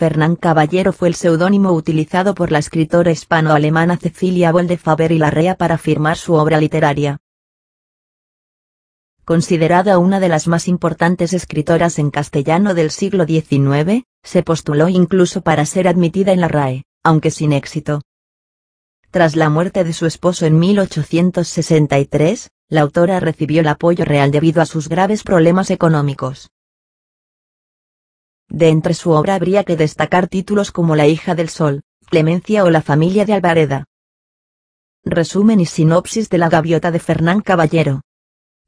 Fernán Caballero fue el seudónimo utilizado por la escritora hispano-alemana Cecilia Voldefaber y Larrea para firmar su obra literaria. Considerada una de las más importantes escritoras en castellano del siglo XIX, se postuló incluso para ser admitida en la RAE, aunque sin éxito. Tras la muerte de su esposo en 1863, la autora recibió el apoyo real debido a sus graves problemas económicos. De entre su obra habría que destacar títulos como La hija del sol, Clemencia o La familia de Alvareda. Resumen y sinopsis de La gaviota de Fernán Caballero.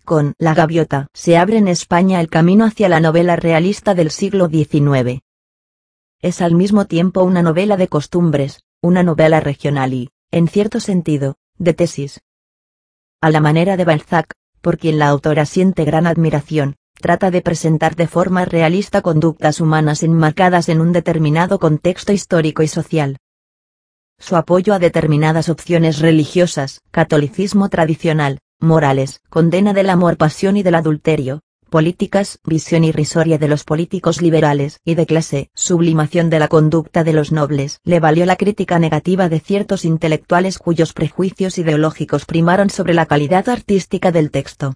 Con La gaviota se abre en España el camino hacia la novela realista del siglo XIX. Es al mismo tiempo una novela de costumbres, una novela regional y, en cierto sentido, de tesis. A la manera de Balzac, por quien la autora siente gran admiración, trata de presentar de forma realista conductas humanas enmarcadas en un determinado contexto histórico y social. Su apoyo a determinadas opciones religiosas, catolicismo tradicional, morales, condena del amor-pasión y del adulterio, políticas, visión irrisoria de los políticos liberales y de clase, sublimación de la conducta de los nobles, le valió la crítica negativa de ciertos intelectuales cuyos prejuicios ideológicos primaron sobre la calidad artística del texto.